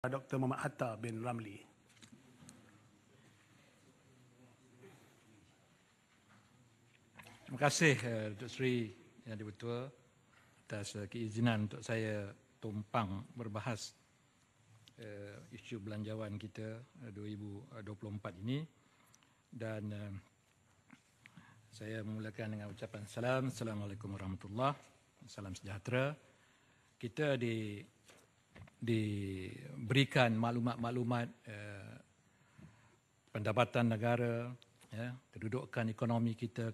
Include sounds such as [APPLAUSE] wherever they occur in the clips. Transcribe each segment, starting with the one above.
Dr. Muhammad Hatta bin Ramli. Terima kasih uh, eh, Dr. Sri yang dibetua atas eh, keizinan untuk saya tumpang berbahas eh, isu belanjawan kita 2024 ini dan saya memulakan dengan ucapan salam. Assalamualaikum warahmatullahi wabarakatuh. Salam sejahtera. Kita di diberikan maklumat-maklumat eh, pendapatan negara, ya, kedudukan ekonomi kita,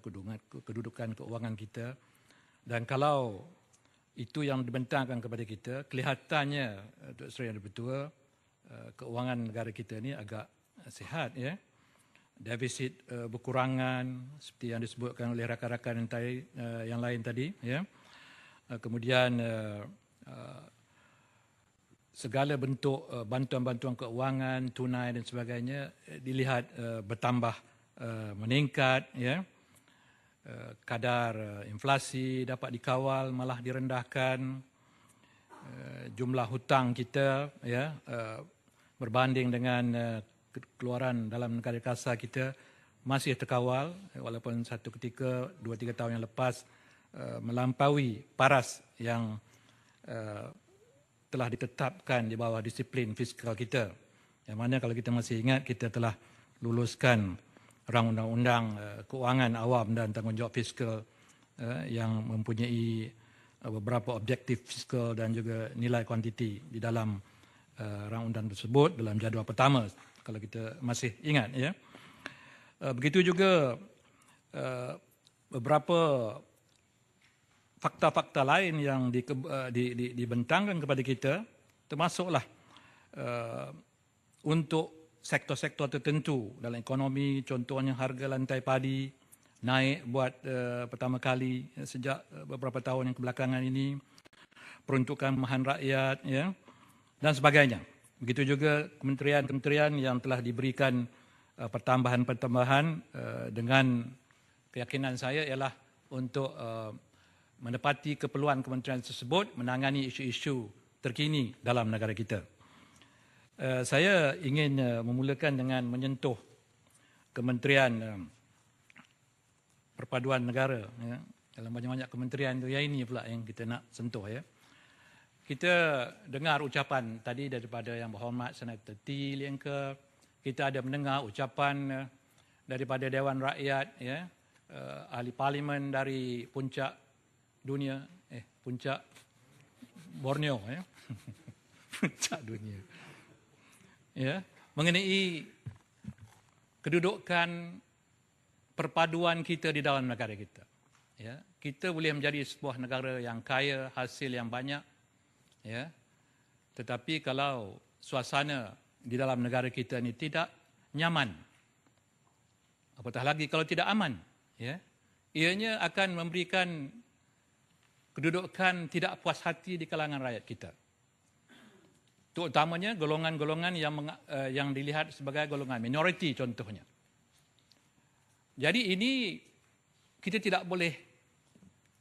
kedudukan, keuangan kita. Dan kalau itu yang dibentangkan kepada kita, kelihatannya, eh, Tuan Sri Yang Dipertua, eh, keuangan negara kita ini agak sihat. Ya. defisit berkurangan seperti yang disebutkan oleh rakan-rakan yang lain tadi. Ya. Kemudian segala bentuk uh, bantuan-bantuan keuangan, tunai dan sebagainya eh, dilihat uh, bertambah uh, meningkat ya. Kadar inflasi dapat dikawal malah direndahkan. Jumlah hutang kita ya berbanding dengan keluaran dalam negara kasar kita masih terkawal walaupun satu ketika dua tiga tahun yang lepas melampaui paras yang telah ditetapkan di bawah disiplin fiskal kita. Yang mana kalau kita masih ingat kita telah luluskan rang undang-undang eh, keuangan awam dan tanggungjawab fiskal eh, yang mempunyai eh, beberapa objektif fiskal dan juga nilai kuantiti di dalam rang undang tersebut dalam jadual pertama kalau kita masih ingat ya. Begitu juga beberapa fakta-fakta lain yang di, eh, di, di, dibentangkan kepada kita termasuklah uh, untuk sektor-sektor tertentu dalam ekonomi contohnya harga lantai padi naik buat uh, pertama kali sejak beberapa tahun yang kebelakangan ini peruntukan mahan rakyat ya dan sebagainya begitu juga kementerian-kementerian yang telah diberikan uh, pertambahan-pertambahan uh, dengan keyakinan saya ialah untuk uh, menepati keperluan kementerian tersebut menangani isu-isu terkini dalam negara kita. Eh, saya ingin eh, memulakan dengan menyentuh kementerian eh, perpaduan negara. Ya. Dalam banyak-banyak kementerian itu, ya ini pula yang kita nak sentuh. ya. Kita dengar ucapan tadi daripada yang berhormat Senator T. Lienke. Kita ada mendengar ucapan daripada Dewan Rakyat, ya, ahli parlimen dari puncak dunia eh puncak Borneo ya eh. [LAUGHS] puncak dunia ya mengenai kedudukan perpaduan kita di dalam negara kita ya kita boleh menjadi sebuah negara yang kaya hasil yang banyak ya tetapi kalau suasana di dalam negara kita ini tidak nyaman apatah lagi kalau tidak aman ya ianya akan memberikan kedudukan tidak puas hati di kalangan rakyat kita. Terutamanya golongan-golongan yang eh, yang dilihat sebagai golongan minoriti contohnya. Jadi ini kita tidak boleh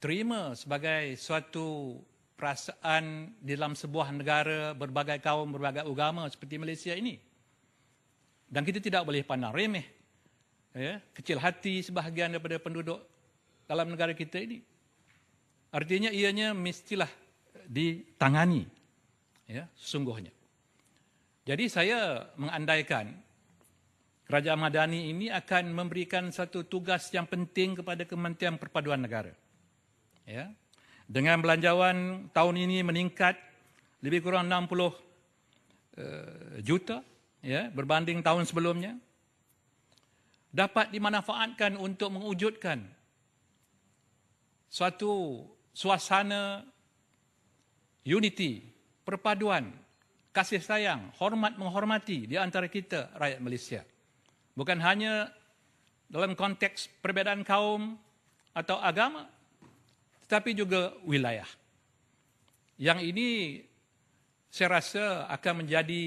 terima sebagai suatu perasaan di dalam sebuah negara berbagai kaum, berbagai agama seperti Malaysia ini. Dan kita tidak boleh pandang remeh, ya, kecil hati sebahagian daripada penduduk dalam negara kita ini. Artinya ianya mestilah ditangani ya, sesungguhnya. Jadi saya mengandaikan Kerajaan Madani ini akan memberikan satu tugas yang penting kepada Kementerian Perpaduan Negara. Ya. Dengan belanjawan tahun ini meningkat lebih kurang 60 uh, eh, juta ya, berbanding tahun sebelumnya, dapat dimanfaatkan untuk mewujudkan suatu suasana unity, perpaduan, kasih sayang, hormat menghormati di antara kita rakyat Malaysia. Bukan hanya dalam konteks perbedaan kaum atau agama, tetapi juga wilayah. Yang ini saya rasa akan menjadi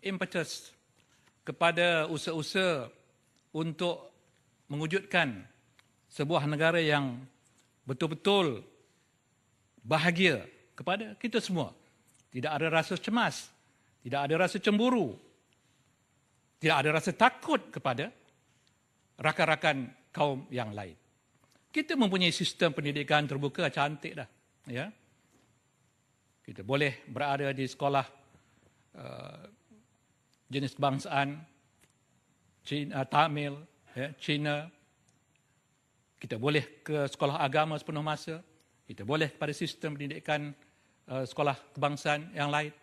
impetus kepada usaha-usaha untuk mewujudkan sebuah negara yang betul-betul bahagia kepada kita semua. Tidak ada rasa cemas, tidak ada rasa cemburu, tidak ada rasa takut kepada rakan-rakan kaum yang lain. Kita mempunyai sistem pendidikan terbuka cantik dah. Ya. Kita boleh berada di sekolah uh, jenis bangsaan Cina, Tamil, ya, Cina. Kita boleh ke sekolah agama sepenuh masa. Kita boleh pada sistem pendidikan uh, sekolah kebangsaan yang lain.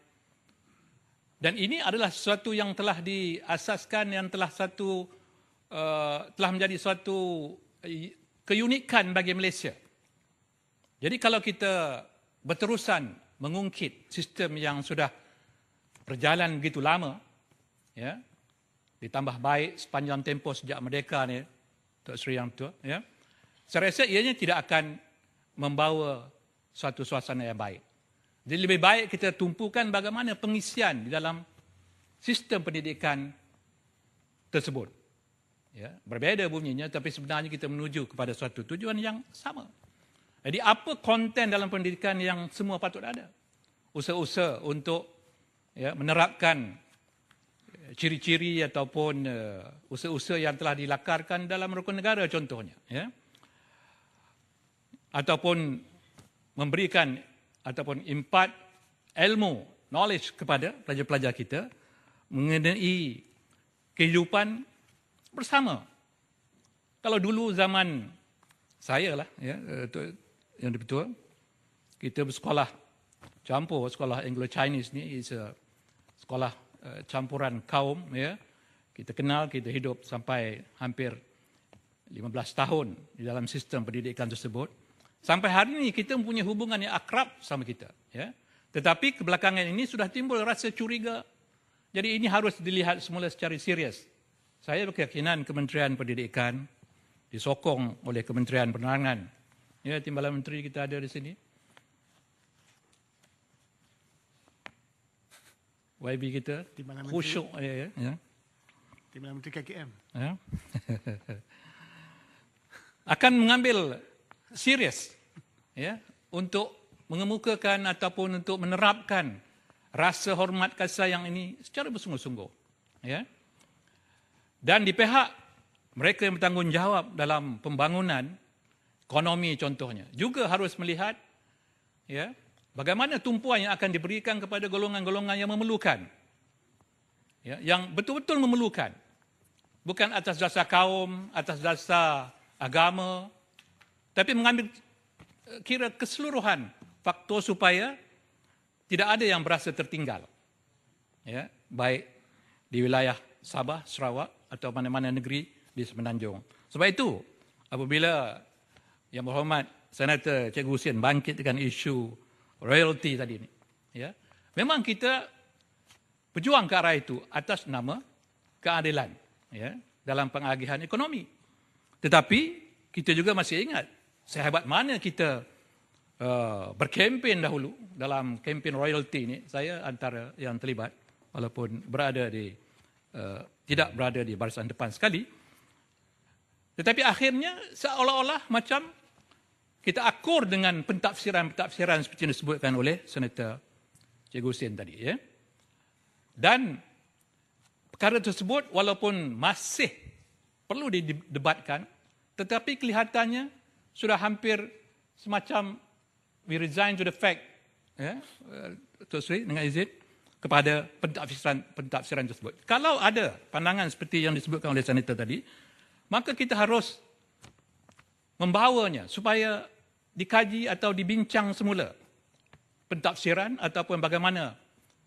Dan ini adalah sesuatu yang telah diasaskan, yang telah satu uh, telah menjadi suatu uh, keunikan bagi Malaysia. Jadi kalau kita berterusan mengungkit sistem yang sudah berjalan begitu lama, ya, ditambah baik sepanjang tempoh sejak merdeka ni, Tok Sri Yang Tua, ya, saya rasa ianya tidak akan membawa suatu suasana yang baik. Jadi lebih baik kita tumpukan bagaimana pengisian di dalam sistem pendidikan tersebut. Ya, berbeza bunyinya tapi sebenarnya kita menuju kepada suatu tujuan yang sama. Jadi apa konten dalam pendidikan yang semua patut ada? Usaha-usaha untuk ya, menerapkan ciri-ciri ataupun uh, usaha-usaha yang telah dilakarkan dalam rukun negara contohnya. Ya ataupun memberikan ataupun impart ilmu, knowledge kepada pelajar-pelajar kita mengenai kehidupan bersama. Kalau dulu zaman saya lah, ya, eh, yang lebih tua, kita bersekolah campur, sekolah Anglo-Chinese ni is a sekolah eh, campuran kaum. Ya. Kita kenal, kita hidup sampai hampir 15 tahun di dalam sistem pendidikan tersebut. Sampai hari ini kita mempunyai hubungan yang akrab sama kita. Ya. Tetapi kebelakangan ini sudah timbul rasa curiga. Jadi ini harus dilihat semula secara serius. Saya berkeyakinan Kementerian Pendidikan disokong oleh Kementerian Penerangan. Ya, Timbalan Menteri kita ada di sini. YB kita Timbalan khusyuk. Menteri. Ya, ya. ya. Timbalan Menteri KKM. Ya. [LAUGHS] Akan mengambil serius ya untuk mengemukakan ataupun untuk menerapkan rasa hormat kasih sayang ini secara bersungguh-sungguh ya dan di pihak mereka yang bertanggungjawab dalam pembangunan ekonomi contohnya juga harus melihat ya bagaimana tumpuan yang akan diberikan kepada golongan-golongan yang memerlukan ya yang betul-betul memerlukan bukan atas dasar kaum atas dasar agama tapi mengambil eh, kira keseluruhan faktor supaya tidak ada yang berasa tertinggal. Ya, baik di wilayah Sabah, Sarawak atau mana-mana negeri di Semenanjung. Sebab itu, apabila Yang Berhormat Senator Cikgu Hussein bangkitkan isu royalty tadi ini, ya, memang kita berjuang ke arah itu atas nama keadilan ya, dalam pengagihan ekonomi. Tetapi kita juga masih ingat sehebat mana kita uh, berkempen dahulu dalam kempen royalty ini, saya antara yang terlibat walaupun berada di uh, tidak berada di barisan depan sekali. Tetapi akhirnya seolah-olah macam kita akur dengan pentafsiran-pentafsiran seperti yang disebutkan oleh Senator Cikgu Sen tadi. Ya. Dan perkara tersebut walaupun masih perlu didebatkan tetapi kelihatannya sudah hampir semacam we resign to the fact yeah, ya, uh, Sri dengan izin kepada pentafsiran pentafsiran tersebut. Kalau ada pandangan seperti yang disebutkan oleh senator tadi, maka kita harus membawanya supaya dikaji atau dibincang semula pentafsiran ataupun bagaimana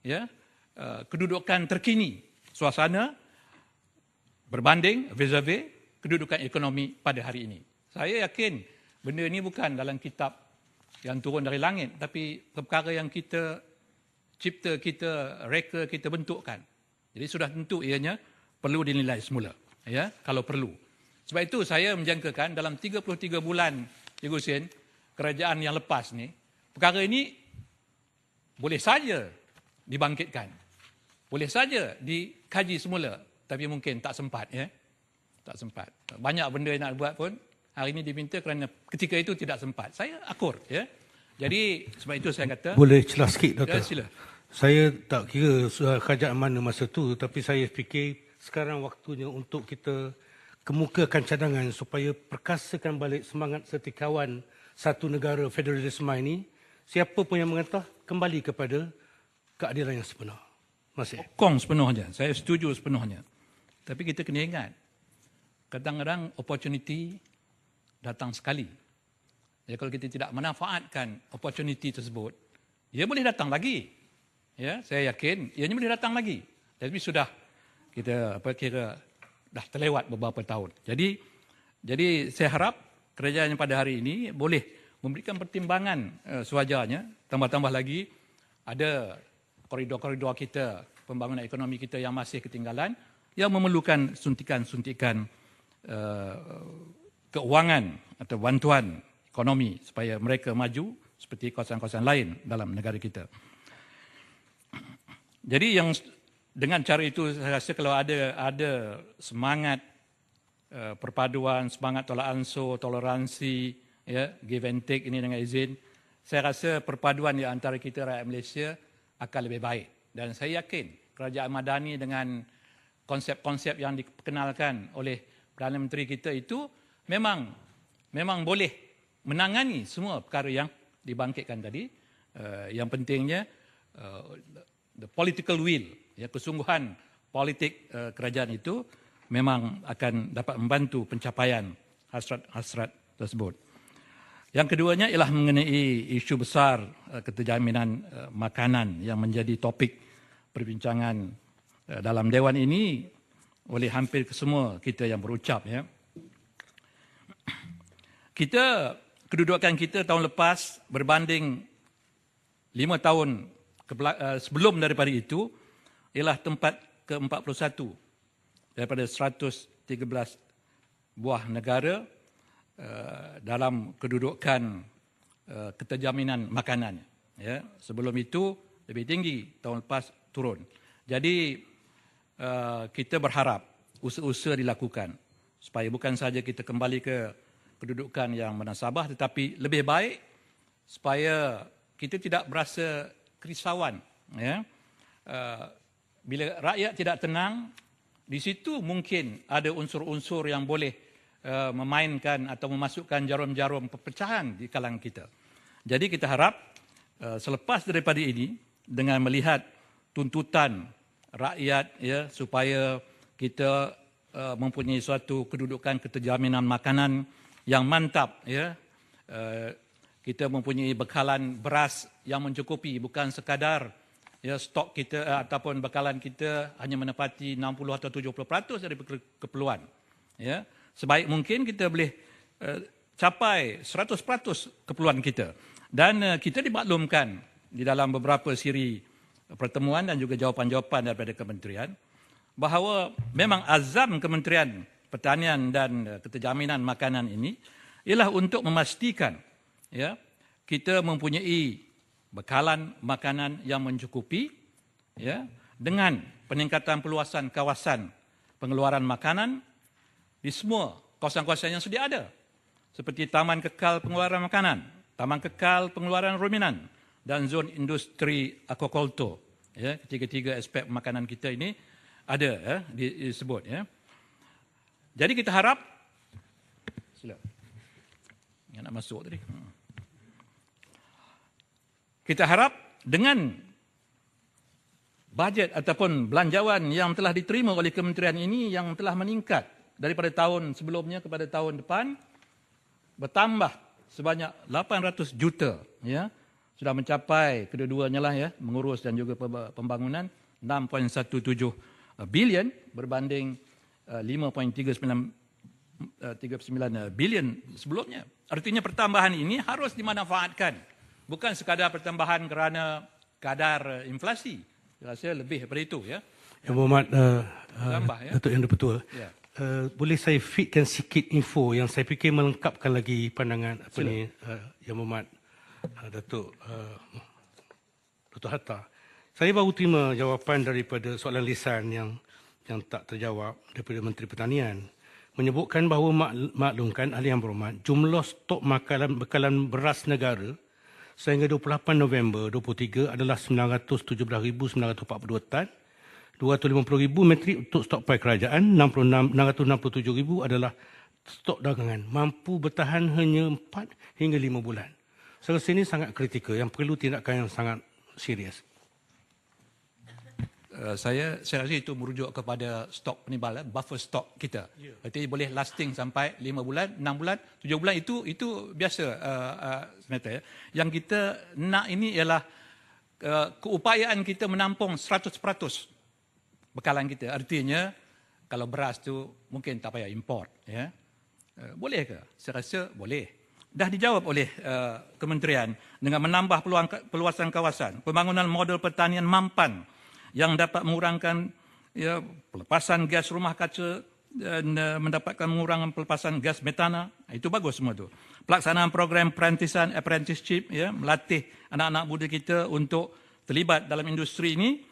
ya uh, kedudukan terkini suasana berbanding vis-a-vis kedudukan ekonomi pada hari ini. Saya yakin benda ini bukan dalam kitab yang turun dari langit tapi perkara yang kita cipta kita reka kita bentukkan jadi sudah tentu ianya perlu dinilai semula ya kalau perlu sebab itu saya menjangkakan dalam 33 bulan Cikgu Sin kerajaan yang lepas ni perkara ini boleh saja dibangkitkan boleh saja dikaji semula tapi mungkin tak sempat ya tak sempat banyak benda yang nak buat pun hari ini diminta kerana ketika itu tidak sempat. Saya akur. Ya. Jadi sebab itu saya kata... Boleh celah sikit, Doktor. Ya, sila. Saya tak kira kerajaan mana masa itu, tapi saya fikir sekarang waktunya untuk kita kemukakan cadangan supaya perkasakan balik semangat setikawan satu negara federalisme ini, siapa pun yang mengatah kembali kepada keadilan yang sepenuh. Masih. Kong sepenuhnya. Saya setuju sepenuhnya. Tapi kita kena ingat, kadang-kadang opportunity datang sekali. Jadi kalau kita tidak manfaatkan opportunity tersebut, ia boleh datang lagi. Ya, saya yakin ia boleh datang lagi. Tapi sudah kita apa kira dah terlewat beberapa tahun. Jadi jadi saya harap kerajaan pada hari ini boleh memberikan pertimbangan uh, sewajarnya tambah-tambah lagi ada koridor-koridor kita pembangunan ekonomi kita yang masih ketinggalan yang memerlukan suntikan-suntikan uh, keuangan atau bantuan ekonomi supaya mereka maju seperti kawasan-kawasan lain dalam negara kita. Jadi yang dengan cara itu saya rasa kalau ada ada semangat eh, perpaduan semangat tolak ansur toleransi ya give and take ini dengan izin saya rasa perpaduan di antara kita rakyat Malaysia akan lebih baik dan saya yakin kerajaan Madani dengan konsep-konsep yang diperkenalkan oleh Perdana Menteri kita itu memang memang boleh menangani semua perkara yang dibangkitkan tadi uh, yang pentingnya uh, the political will ya kesungguhan politik uh, kerajaan itu memang akan dapat membantu pencapaian hasrat-hasrat tersebut. Yang keduanya ialah mengenai isu besar uh, keterjaminan uh, makanan yang menjadi topik perbincangan uh, dalam dewan ini oleh hampir kesemua kita yang berucap ya. Kita kedudukan kita tahun lepas berbanding lima tahun eh, sebelum daripada itu ialah tempat ke-41 daripada 113 buah negara eh, dalam kedudukan eh, keterjaminan makanan. Ya. sebelum itu lebih tinggi, tahun lepas turun. Jadi kita berharap usaha-usaha dilakukan supaya bukan saja kita kembali ke kedudukan yang menasabah tetapi lebih baik supaya kita tidak berasa kerisauan ya uh, bila rakyat tidak tenang di situ mungkin ada unsur-unsur yang boleh uh, memainkan atau memasukkan jarum-jarum perpecahan di kalangan kita jadi kita harap uh, selepas daripada ini dengan melihat tuntutan rakyat ya supaya kita uh, mempunyai suatu kedudukan keterjaminan makanan yang mantap ya. Eh, kita mempunyai bekalan beras yang mencukupi bukan sekadar ya stok kita uh, ataupun bekalan kita hanya menepati 60 atau 70% dari keperluan ya. Sebaik mungkin kita boleh eh, capai 100% keperluan kita. Dan kita dimaklumkan di dalam beberapa siri pertemuan dan juga jawapan-jawapan daripada kementerian bahawa memang azam kementerian pertanian dan eh, keterjaminan makanan ini ialah untuk memastikan ya kita mempunyai bekalan makanan yang mencukupi ya dengan peningkatan peluasan kawasan pengeluaran makanan di semua kawasan-kawasan yang sudah ada seperti taman kekal pengeluaran makanan taman kekal pengeluaran ruminan dan zon industri aquaculture ya ketiga-tiga aspek makanan kita ini ada ya disebut ya jadi kita harap sila. Yang nak masuk tadi. Hmm. Kita harap dengan bajet ataupun belanjawan yang telah diterima oleh kementerian ini yang telah meningkat daripada tahun sebelumnya kepada tahun depan bertambah sebanyak 800 juta ya sudah mencapai kedua-duanya lah ya mengurus dan juga pembangunan 6.17 eh, bilion berbanding 5.39 eh, eh, eh, bilion sebelumnya. Artinya pertambahan ini harus dimanfaatkan. Bukan sekadar pertambahan kerana kadar inflasi. Saya rasa lebih daripada itu. Ya. Yang berhormat uh, uh, ya? Datuk Yang Dipertua. Ya. Uh, boleh saya fitkan sikit info yang saya fikir melengkapkan lagi pandangan apa Sila. ni uh, yang memat uh, Datuk uh, Datuk Hatta. Saya baru terima jawapan daripada soalan lisan yang yang tak terjawab daripada Menteri Pertanian menyebutkan bahawa maklumkan ahli yang berhormat jumlah stok makanan bekalan beras negara sehingga 28 November 2023 adalah 917,942 tan 250,000 metrik untuk stok pai kerajaan 667,000 adalah stok dagangan mampu bertahan hanya 4 hingga 5 bulan. Selesai ini sangat kritikal yang perlu tindakan yang sangat serius. Eh, saya saya rasa itu merujuk kepada stok penimbal eh, buffer stok kita. Ya. Berarti boleh lasting sampai 5 bulan, 6 bulan, 7 bulan itu itu biasa uh, eh, uh, semata ya. Yang kita nak ini ialah uh, keupayaan kita menampung 100% bekalan kita. Artinya kalau beras tu mungkin tak payah import ya. Uh, boleh ke? Saya rasa boleh. Dah dijawab oleh uh, kementerian dengan menambah peluang, peluasan kawasan, pembangunan model pertanian mampan yang dapat mengurangkan ya, pelepasan gas rumah kaca dan uh, mendapatkan mengurangkan pelepasan gas metana. Ah, itu bagus semua itu. Pelaksanaan program perantisan eh, apprenticeship ya, melatih anak-anak muda kita untuk terlibat dalam industri ini.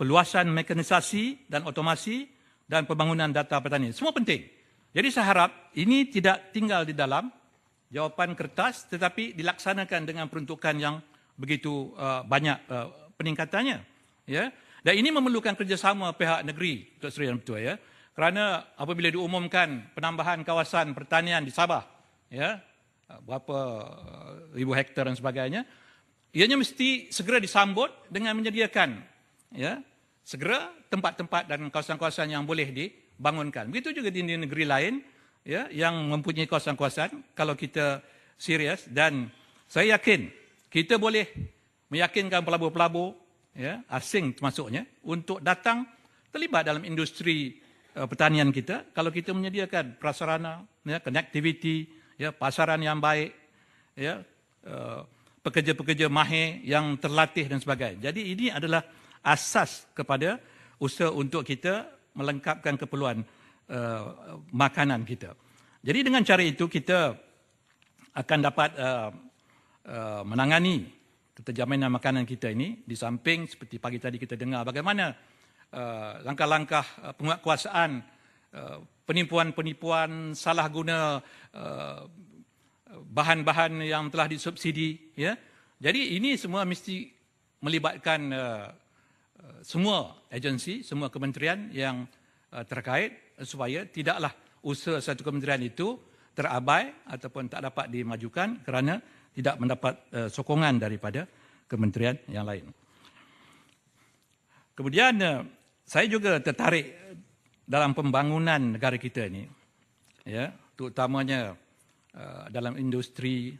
Peluasan mekanisasi dan otomasi dan pembangunan data pertanian Semua penting. Jadi saya harap ini tidak tinggal di dalam jawapan kertas tetapi dilaksanakan dengan peruntukan yang begitu uh, banyak uh, peningkatannya. Ya. Yeah. Dan ini memerlukan kerjasama pihak negeri, Tuan Seri dan Petua, ya. Kerana apabila diumumkan penambahan kawasan pertanian di Sabah, ya, berapa eh, ribu hektar dan sebagainya, ianya mesti segera disambut dengan menyediakan ya, segera tempat-tempat dan kawasan-kawasan yang boleh dibangunkan. Begitu juga di negeri lain ya, yang mempunyai kawasan-kawasan, kalau kita serius dan saya yakin kita boleh meyakinkan pelabur-pelabur ya, asing termasuknya untuk datang terlibat dalam industri uh, pertanian kita kalau kita menyediakan prasarana ya connectivity ya pasaran yang baik ya eh, pekerja-pekerja uh, mahir yang terlatih dan sebagainya. Jadi ini adalah asas kepada usaha untuk kita melengkapkan keperluan uh, makanan kita. Jadi dengan cara itu kita akan dapat uh, uh, menangani tentang jaminan makanan kita ini di samping seperti pagi tadi kita dengar bagaimana uh, langkah-langkah uh, penguatkuasaan uh, penipuan-penipuan salah guna bahan-bahan yang telah disubsidi ya. Jadi ini semua mesti melibatkan semua agensi, semua kementerian yang terkait supaya tidaklah usaha satu kementerian itu terabai ataupun tak dapat dimajukan kerana tidak mendapat uh, sokongan daripada kementerian yang lain. Kemudian uh, saya juga tertarik dalam pembangunan negara kita ini, ya, terutamanya uh, dalam industri,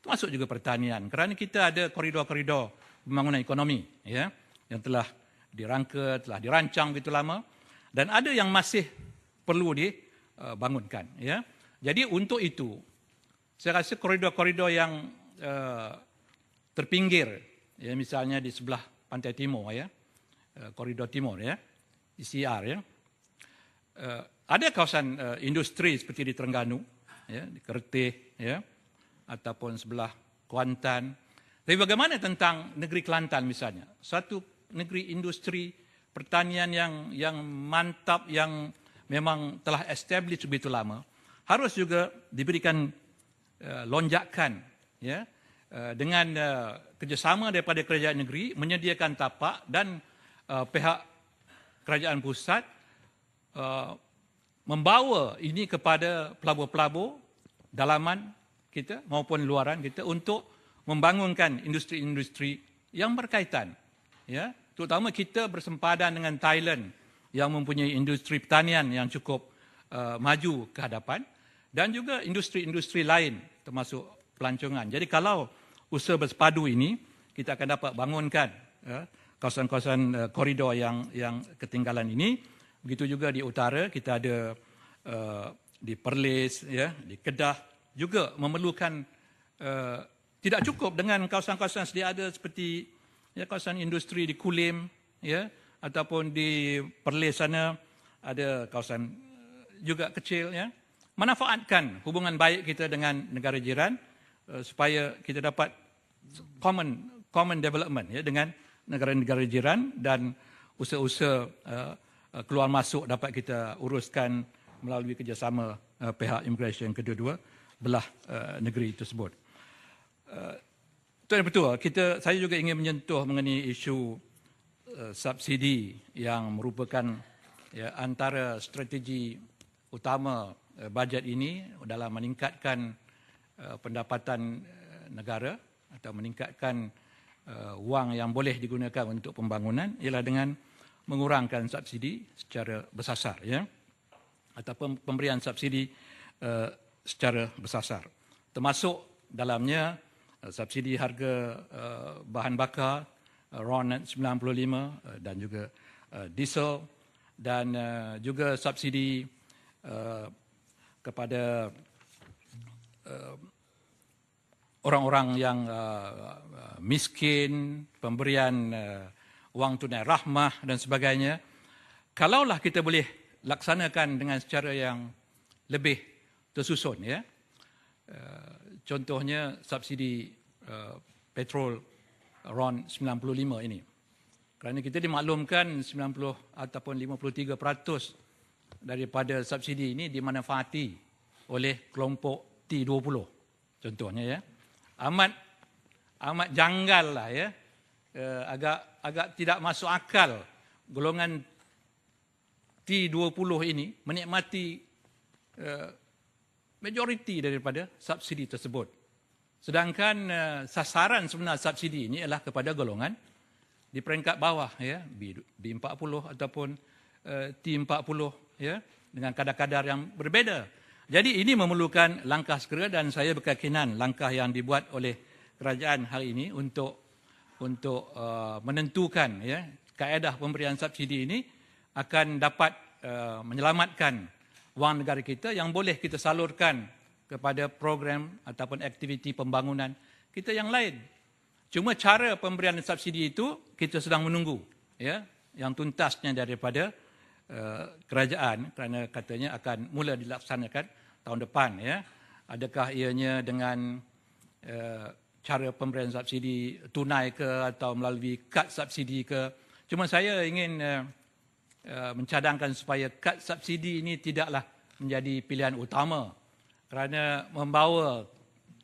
termasuk juga pertanian. Kerana kita ada koridor-koridor pembangunan ekonomi, ya, yang telah dirangka, telah dirancang begitu lama, dan ada yang masih perlu dibangunkan. Ya. Jadi untuk itu, saya rasa koridor-koridor yang uh, terpinggir, ya, misalnya di sebelah pantai timur, ya, uh, koridor timur, ya, ICR, e ya, uh, ada kawasan uh, industri seperti di Terengganu, ya, di Kertih, ya, ataupun sebelah Kuantan. Tapi bagaimana tentang negeri Kelantan misalnya? Satu negeri industri pertanian yang yang mantap yang memang telah establish begitu lama harus juga diberikan Eh, lonjakan ya eh, dengan eh, kerjasama daripada kerajaan negeri menyediakan tapak dan pihak kerajaan pusat membawa ini kepada pelabur-pelabur dalaman kita maupun luaran kita untuk membangunkan industri-industri yang berkaitan ya terutama kita bersempadan dengan Thailand yang mempunyai industri pertanian yang cukup uh, maju ke hadapan dan juga industri-industri lain termasuk pelancongan. Jadi kalau usaha bersepadu ini, kita akan dapat bangunkan ya, kawasan-kawasan uh, uh, koridor yang yang ketinggalan ini. Begitu juga di utara, kita ada uh, di Perlis, ya, di Kedah, juga memerlukan uh, tidak cukup dengan kawasan-kawasan sedia ada seperti ya, kawasan industri di Kulim, ya, ataupun di Perlis sana ada kawasan juga kecil. Ya manfaatkan hubungan baik kita dengan negara jiran eh, supaya kita dapat common common development ya dengan negara-negara jiran dan usaha-usaha eh, eh, keluar masuk dapat kita uruskan melalui kerjasama pihak immigration kedua-dua belah negeri tersebut. Tuan dan Pertua, kita saya juga ingin menyentuh mengenai isu subsidi yang merupakan ya, antara strategi utama Eh, bajet ini dalam meningkatkan eh, pendapatan eh, negara atau meningkatkan wang yang boleh digunakan untuk pembangunan ialah dengan mengurangkan subsidi secara bersasar ya ataupun pemberian subsidi secara bersasar termasuk dalamnya subsidi harga bahan bakar RON 95 dan juga diesel dan juga subsidi kepada eh, orang-orang uh, yang uh, miskin, pemberian uh, wang tunai rahmah dan sebagainya. Kalaulah kita boleh laksanakan dengan secara yang lebih tersusun ya. Uh, contohnya subsidi uh, petrol RON 95 ini. Kerana kita dimaklumkan 90 ataupun 53% peratus daripada subsidi ini dimanfaati oleh kelompok T20 contohnya ya amat amat janggal lah ya eh, agak agak tidak masuk akal golongan T20 ini menikmati eh, majoriti daripada subsidi tersebut sedangkan eh, sasaran sebenar subsidi ini ialah kepada golongan di peringkat bawah ya B40 ataupun T40 ya dengan kadar-kadar yang berbeza. Jadi ini memerlukan langkah segera dan saya berkeyakinan langkah yang dibuat oleh kerajaan hari ini untuk untuk uh, menentukan ya kaedah pemberian subsidi ini akan dapat uh, menyelamatkan wang negara kita yang boleh kita salurkan kepada program ataupun aktiviti pembangunan kita yang lain. Cuma cara pemberian subsidi itu kita sedang menunggu ya yang tuntasnya daripada Eh, kerajaan kerana katanya akan mula dilaksanakan tahun depan ya. Adakah ianya dengan uh, cara pemberian subsidi tunai ke atau melalui kad subsidi ke? Cuma saya ingin uh, uh, mencadangkan supaya kad subsidi ini tidaklah menjadi pilihan utama kerana membawa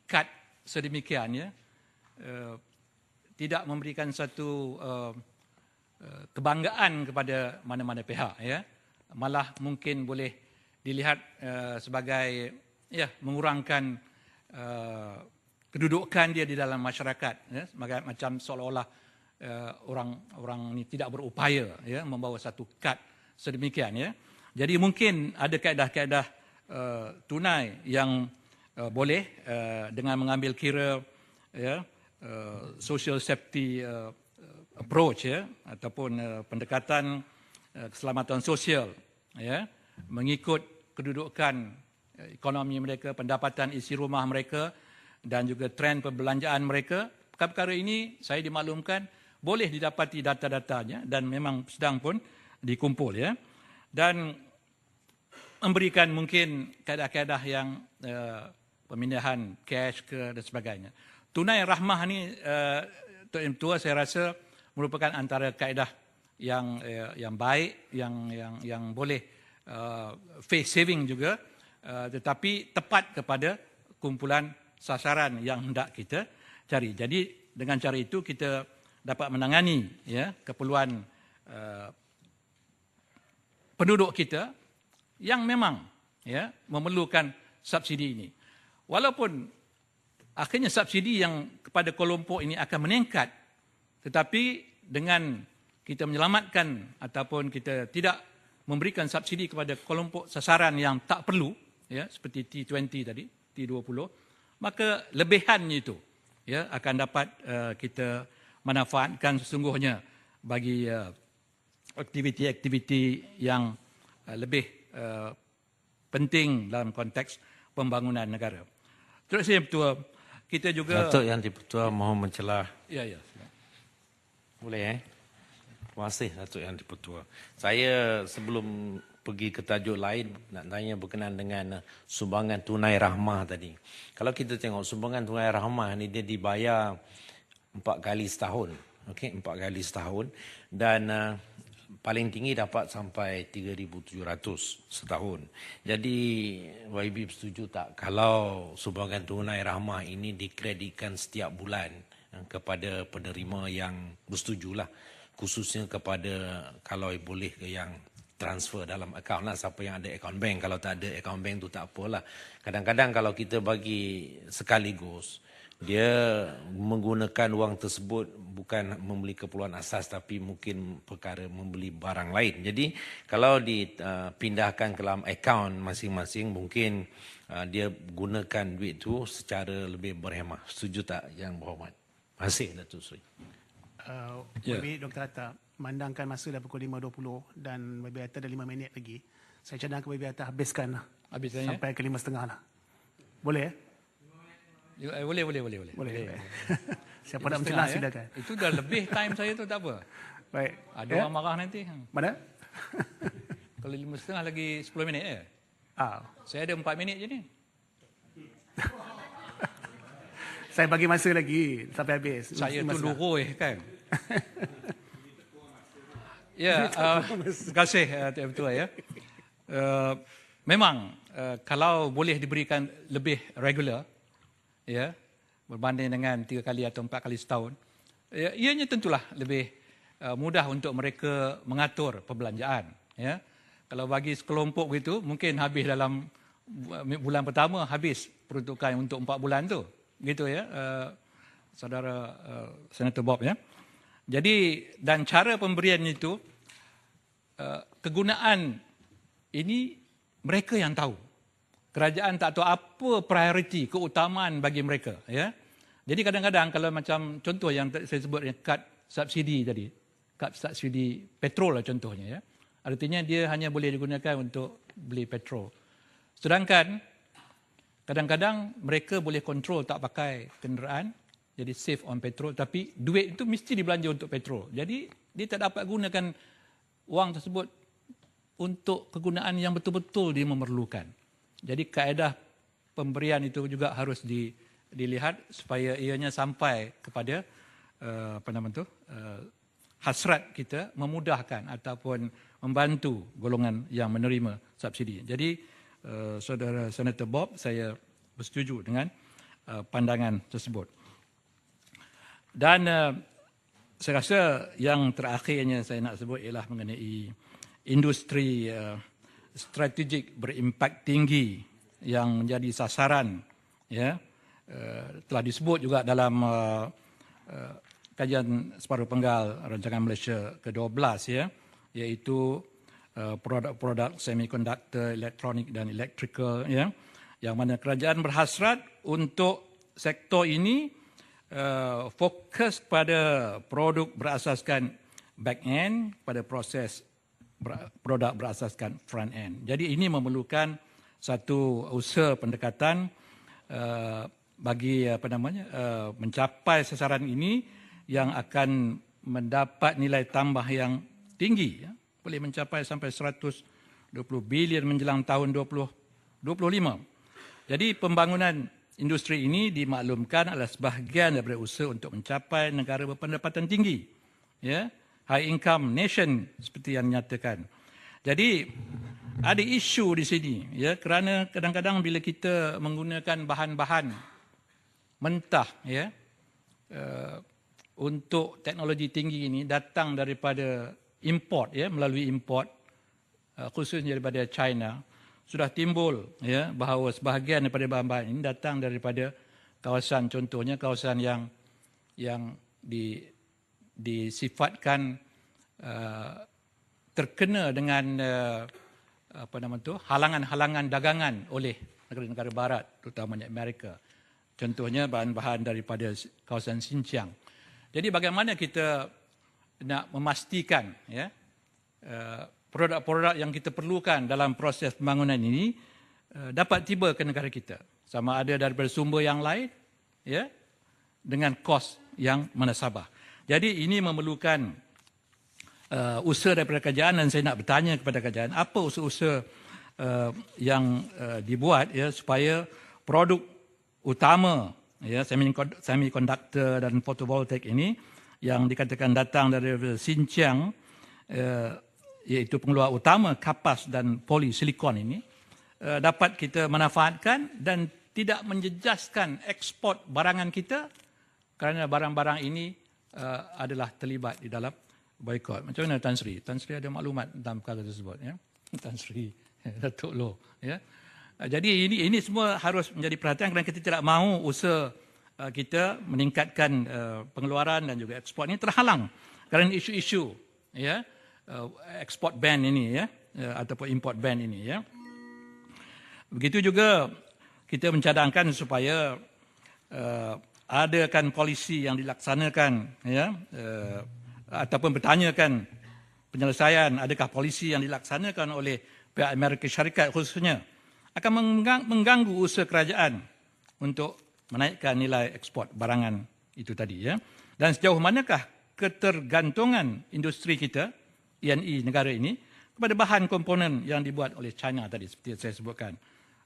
kad sedemikian ya uh, tidak memberikan satu uh, Eh, kebanggaan kepada mana-mana pihak ya malah mungkin boleh dilihat uh, sebagai ya mengurangkan uh, kedudukan dia di dalam masyarakat ya sebagai macam seolah-olah uh, orang-orang ini tidak berupaya ya membawa satu kad sedemikian ya jadi mungkin ada kaedah-kaedah uh, tunai yang uh, boleh uh, dengan mengambil kira ya uh, social safety uh, approach ya ataupun uh, pendekatan uh, keselamatan sosial ya mengikut kedudukan uh, ekonomi mereka pendapatan isi rumah mereka dan juga trend perbelanjaan mereka perkara ini saya dimaklumkan boleh didapati data-datanya dan memang sedang pun dikumpul ya dan memberikan mungkin kaedah-kaedah yang uh, pemindahan cash ke dan sebagainya tunai rahmah ni uh, Tuan Tua saya rasa merupakan antara kaedah yang eh, yang baik yang yang yang boleh uh, face saving juga uh, tetapi tepat kepada kumpulan sasaran yang hendak kita cari. Jadi dengan cara itu kita dapat menangani ya keperluan uh, penduduk kita yang memang ya memerlukan subsidi ini. Walaupun akhirnya subsidi yang kepada kelompok ini akan meningkat tetapi dengan kita menyelamatkan ataupun kita tidak memberikan subsidi kepada kelompok sasaran yang tak perlu ya seperti T20 tadi T20 maka lebihan itu ya akan dapat uh, kita manfaatkan sesungguhnya bagi eh, aktiviti-aktiviti uh, yang uh, lebih uh, penting dalam konteks pembangunan negara. Terus kasih Ketua. Kita juga Datuk Yang Dipertua mohon mencelah. Ya ya. Boleh eh? Terima kasih Datuk Yang Dipertua. Saya sebelum pergi ke tajuk lain nak tanya berkenaan dengan eh, sumbangan tunai rahmah tadi. Kalau kita tengok sumbangan tunai rahmah ni dia dibayar empat kali setahun. Okey, empat kali setahun dan uh, paling tinggi dapat sampai 3,700 setahun. Jadi YB setuju tak kalau sumbangan tunai rahmah ini dikreditkan setiap bulan? Eh, kepada penerima yang bersetujulah khususnya kepada kalau boleh yang transfer dalam akaun lah siapa yang ada akaun bank kalau tak ada akaun bank tu tak apalah kadang-kadang kalau kita bagi sekaligus dia menggunakan wang tersebut bukan membeli keperluan asas tapi mungkin perkara membeli barang lain jadi kalau dipindahkan eh, ke dalam akaun masing-masing mungkin eh, dia gunakan duit tu secara lebih berhemah setuju tak yang berhormat Terima kasih Datuk Sri. Uh, Maybe yeah. Dr. Atta, mandangkan masa dah pukul 5.20 dan Maybe Atta dah 5 minit lagi. Saya cadangkan kepada Maybe Atta habiskan lah. Habis sampai ke 5.30 lah. Boleh ya? Boleh, boleh, boleh. Boleh, boleh. [LAUGHS] Siapa nak mencelah ya? silakan. Itu dah lebih time saya tu tak apa. [LAUGHS] Baik. Ada ah, yeah. orang marah nanti. Hmm. Mana? [LAUGHS] Kalau lima setengah lagi sepuluh minit ya? Ah. Saya ada empat minit je ni. saya bagi masa lagi sampai habis. Saya tu luru eh kan. [LAUGHS] ya, eh, terima kasih eh, Tuan Tua ya. Eh, memang uh, kalau boleh diberikan lebih regular ya yeah, berbanding dengan tiga kali atau empat kali setahun ya, ianya tentulah lebih uh, mudah untuk mereka mengatur perbelanjaan ya yeah. kalau bagi sekelompok begitu mungkin habis dalam bulan pertama habis peruntukan untuk empat bulan tu gitu ya, uh, saudara uh, Senator Bob ya. Jadi dan cara pemberian itu uh, kegunaan ini mereka yang tahu. Kerajaan tak tahu apa priority keutamaan bagi mereka ya. Jadi kadang-kadang kalau macam contoh yang saya sebut yang kad subsidi tadi, kad subsidi petrol lah contohnya ya. Artinya dia hanya boleh digunakan untuk beli petrol. Sedangkan Kadang-kadang mereka boleh kontrol tak pakai kenderaan, jadi save on petrol. Tapi duit itu mesti dibelanja untuk petrol. Jadi dia tak dapat gunakan wang tersebut untuk kegunaan yang betul-betul dia memerlukan. Jadi kaedah pemberian itu juga harus di, dilihat supaya ianya sampai kepada uh, apa nama tu, uh, hasrat kita memudahkan ataupun membantu golongan yang menerima subsidi. Jadi, Eh, saudara Senator Bob, saya bersetuju dengan eh, pandangan tersebut. Dan uh, saya rasa yang terakhirnya saya nak sebut ialah mengenai industri strategik berimpak tinggi yang menjadi sasaran ya telah disebut juga dalam kajian separuh penggal rancangan Malaysia ke-12 ya iaitu Eh, produk-produk semikonduktor, elektronik dan electrical ya. Yang mana kerajaan berhasrat untuk sektor ini uh, fokus pada produk berasaskan back end pada proses produk berasaskan front end. Jadi ini memerlukan satu usaha pendekatan uh, bagi apa namanya uh, mencapai sasaran ini yang akan mendapat nilai tambah yang tinggi ya boleh mencapai sampai 120 bilion menjelang tahun 2025. Jadi pembangunan industri ini dimaklumkan adalah sebahagian daripada usaha untuk mencapai negara berpendapatan tinggi. Ya, high income nation seperti yang nyatakan. Jadi ada isu di sini ya kerana kadang-kadang bila kita menggunakan bahan-bahan mentah ya uh, untuk teknologi tinggi ini datang daripada import ya melalui import uh, khususnya daripada China sudah timbul ya bahawa sebahagian daripada bahan-bahan ini datang daripada kawasan contohnya kawasan yang yang di disifatkan uh, terkena dengan uh, apa nama tu halangan-halangan dagangan oleh negara-negara barat terutamanya Amerika contohnya bahan-bahan daripada kawasan Xinjiang jadi bagaimana kita nak memastikan ya eh, produk-produk yang kita perlukan dalam proses pembangunan ini eh, dapat tiba ke negara kita sama ada daripada sumber yang lain ya dengan kos yang menasabah. Jadi ini memerlukan uh, usaha daripada kerajaan dan saya nak bertanya kepada kerajaan apa usaha-usaha uh, yang uh, dibuat ya supaya produk utama ya semiconductor dan fotovoltaik ini uh, yang dikatakan datang dari Xinjiang uh, iaitu pengeluar utama kapas dan polisilikon ini uh, dapat kita manfaatkan dan tidak menjejaskan ekspor barangan kita kerana barang-barang ini uh, adalah terlibat di dalam boycott. Macam mana Tan Sri? Tan Sri ada maklumat tentang perkara tersebut ya. Tan Sri [LAUGHS] Datuk Lo ya. Jadi ini ini semua harus menjadi perhatian kerana kita tidak mahu usaha Eh, kita meningkatkan eh, pengeluaran dan juga ekspor ini terhalang kerana isu-isu ya eh, ekspor ban ini ya ataupun import ban ini ya. Begitu juga kita mencadangkan supaya uh, adakan polisi yang dilaksanakan ya uh, ataupun bertanyakan penyelesaian adakah polisi yang dilaksanakan oleh pihak Amerika Syarikat khususnya akan mengganggu usaha kerajaan untuk menaikkan nilai ekspor barangan itu tadi ya. Dan sejauh manakah ketergantungan industri kita INI e e negara ini kepada bahan komponen yang dibuat oleh China tadi seperti yang saya sebutkan.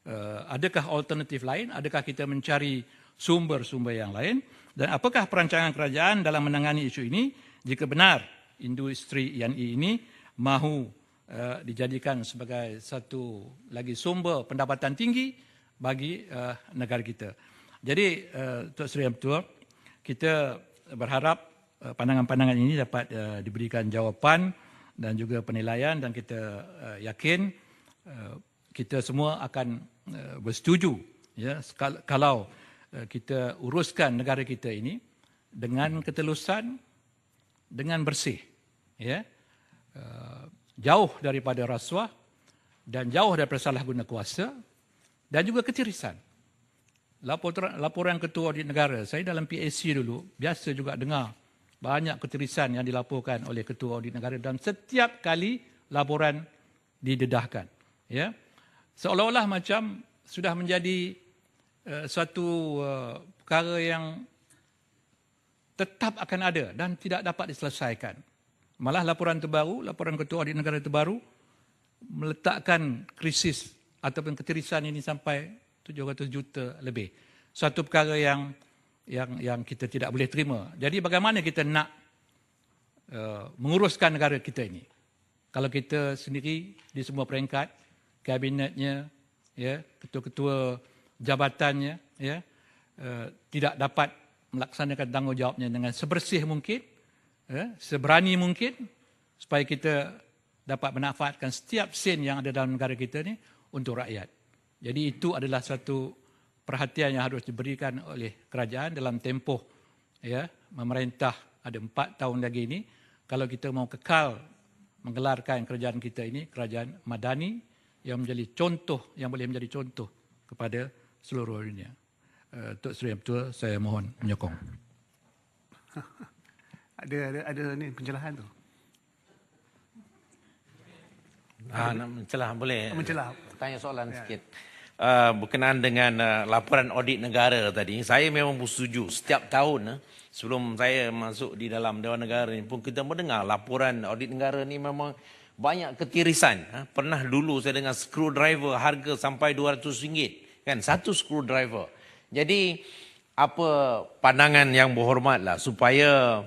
Eh, adakah alternatif lain? Adakah kita mencari sumber-sumber yang lain? Dan apakah perancangan kerajaan dalam menangani isu ini jika benar industri INI e ini mahu eh, dijadikan sebagai satu lagi sumber pendapatan tinggi bagi eh, negara kita? Jadi uh, Tuan Seri Abdul, kita berharap eh, pandangan-pandangan ini dapat uh, diberikan jawapan dan juga penilaian dan kita uh, yakin uh, kita semua akan uh, bersetuju ya kalau uh, kita uruskan negara kita ini dengan ketelusan dengan bersih ya uh, jauh daripada rasuah dan jauh daripada salah guna kuasa dan juga ketirisan laporan laporan ketua di negara. Saya dalam PAC dulu biasa juga dengar banyak keterisan yang dilaporkan oleh ketua di negara dan setiap kali laporan didedahkan. Ya. Seolah-olah macam sudah menjadi uh, suatu uh, perkara yang tetap akan ada dan tidak dapat diselesaikan. Malah laporan terbaru, laporan ketua di negara terbaru meletakkan krisis ataupun keterisan ini sampai 700 juta lebih. Satu perkara yang yang yang kita tidak boleh terima. Jadi bagaimana kita nak uh, menguruskan negara kita ini? Kalau kita sendiri di semua peringkat kabinetnya ya, ketua-ketua jabatannya ya, uh, tidak dapat melaksanakan tanggungjawabnya dengan sebersih mungkin, ya, seberani mungkin supaya kita dapat manfaatkan setiap sen yang ada dalam negara kita ini untuk rakyat. Jadi itu adalah satu perhatian yang harus diberikan oleh kerajaan dalam tempoh ya, memerintah ada empat tahun lagi ini. Kalau kita mau kekal menggelarkan kerajaan kita ini, kerajaan madani yang menjadi contoh, yang boleh menjadi contoh kepada seluruh dunia. Tuk eh, Tok Sri Abdul, saya mohon menyokong. [LAUGHS] Ada ada ada ni pencelahan tu. Ah, mencelah boleh. Mencelah. Tanya soalan ya. sikit uh, berkenaan dengan uh, laporan audit negara tadi. Saya memang bersetuju setiap tahun uh, sebelum saya masuk di dalam Dewan Negara ini pun kita mendengar laporan audit negara ini memang banyak ketirisan. Uh, pernah dulu saya dengar screwdriver harga sampai RM200 kan satu screwdriver. Jadi apa pandangan yang berhormatlah supaya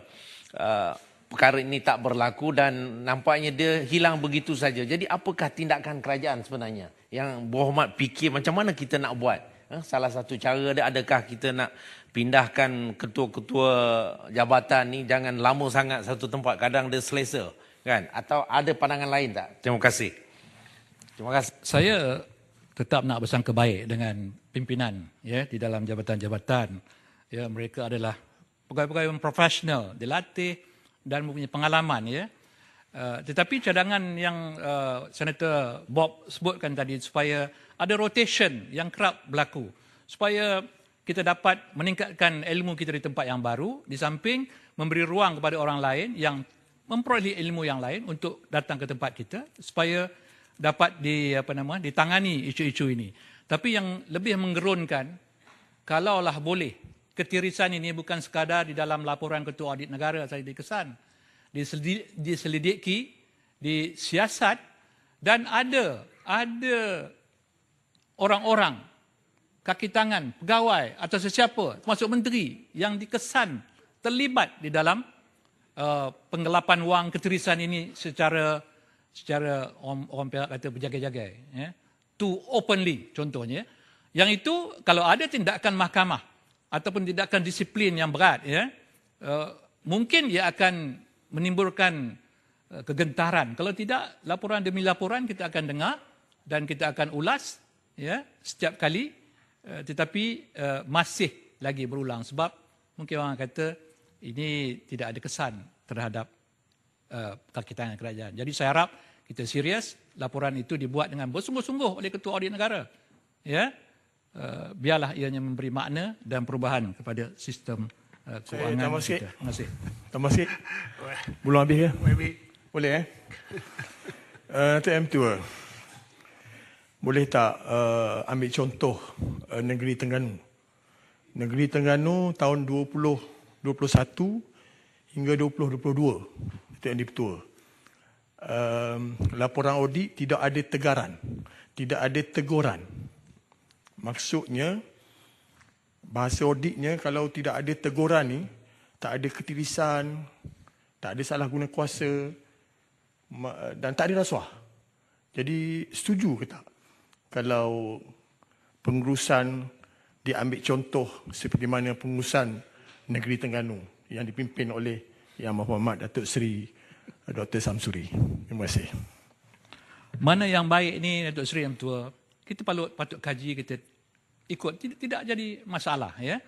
uh, perkara ini tak berlaku dan nampaknya dia hilang begitu saja. Jadi apakah tindakan kerajaan sebenarnya? Yang Muhammad fikir macam mana kita nak buat? Ha, salah satu cara dia adakah kita nak pindahkan ketua-ketua jabatan ni jangan lama sangat satu tempat. Kadang dia selesa kan? Atau ada pandangan lain tak? Terima kasih. Terima kasih. Saya tetap nak bersangka baik dengan pimpinan ya di dalam jabatan-jabatan. Ya, mereka adalah pegawai-pegawai yang profesional. Dilatih, dan mempunyai pengalaman ya. Uh, tetapi cadangan yang uh, Senator Bob sebutkan tadi supaya ada rotation yang kerap berlaku supaya kita dapat meningkatkan ilmu kita di tempat yang baru di samping memberi ruang kepada orang lain yang memperoleh ilmu yang lain untuk datang ke tempat kita supaya dapat di apa nama ditangani isu-isu ini. Tapi yang lebih menggerunkan kalaulah boleh ketirisan ini bukan sekadar di dalam laporan Ketua Audit Negara saya dikesan. Diselidiki, disiasat dan ada ada orang-orang kaki tangan, pegawai atau sesiapa termasuk menteri yang dikesan terlibat di dalam uh, penggelapan wang ketirisan ini secara secara orang, orang pihak kata berjaga-jaga ya yeah, to openly contohnya ya. yang itu kalau ada tindakan mahkamah ataupun tindakan disiplin yang berat ya eh, mungkin ia akan menimbulkan eh, kegentaran kalau tidak laporan demi laporan kita akan dengar dan kita akan ulas ya setiap kali eh, tetapi masih lagi berulang sebab mungkin orang kata ini tidak ada kesan terhadap kaki tangan kerajaan jadi saya harap kita serius laporan itu dibuat dengan bersungguh-sungguh oleh ketua audit negara ya Eh, biarlah ianya memberi makna dan perubahan kepada sistem uh, eh, kewangan Saya kita. Terima kasih. Tambah sikit. Belum habis ya? Boleh. Boleh eh? Uh, eh, TM2. Boleh tak uh, ambil contoh uh, negeri Tengganu? Negeri Tengganu tahun 2021 hingga 2022. Itu yang dipertua. Um, laporan audit tidak ada tegaran. Tidak ada teguran. Maksudnya bahasa auditnya kalau tidak ada teguran ni, tak ada ketirisan, tak ada salah guna kuasa dan tak ada rasuah. Jadi setuju ke tak kalau pengurusan diambil contoh seperti mana pengurusan negeri Tengganu yang dipimpin oleh Yang Muhammad Datuk Seri Dr. Samsuri. Terima kasih. Mana yang baik ni Datuk Seri yang tua? kita patut patut kaji kita ikut tidak, tidak jadi masalah ya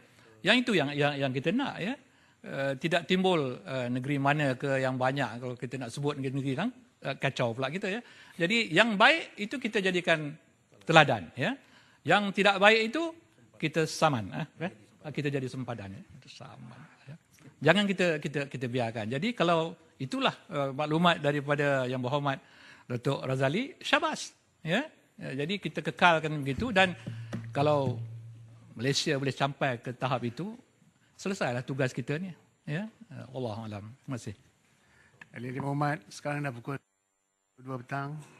yang itu yang yang yang kita nak ya uh, tidak timbul uh, negeri mana ke yang banyak kalau kita nak sebut negeri-negeri kan uh, kacau pula kita ya jadi yang baik itu kita jadikan teladan ya yang tidak baik itu kita saman ya eh, kita jadi sempadan ya saman ya jangan kita kita kita biarkan jadi kalau itulah uh, maklumat daripada yang berhormat Datuk Razali syabas ya Ya, jadi kita kekalkan begitu dan kalau Malaysia boleh sampai ke tahap itu, selesailah tugas kita ni. Ya, Allah alam. Terima kasih. Ali sekarang dah pukul 2 petang.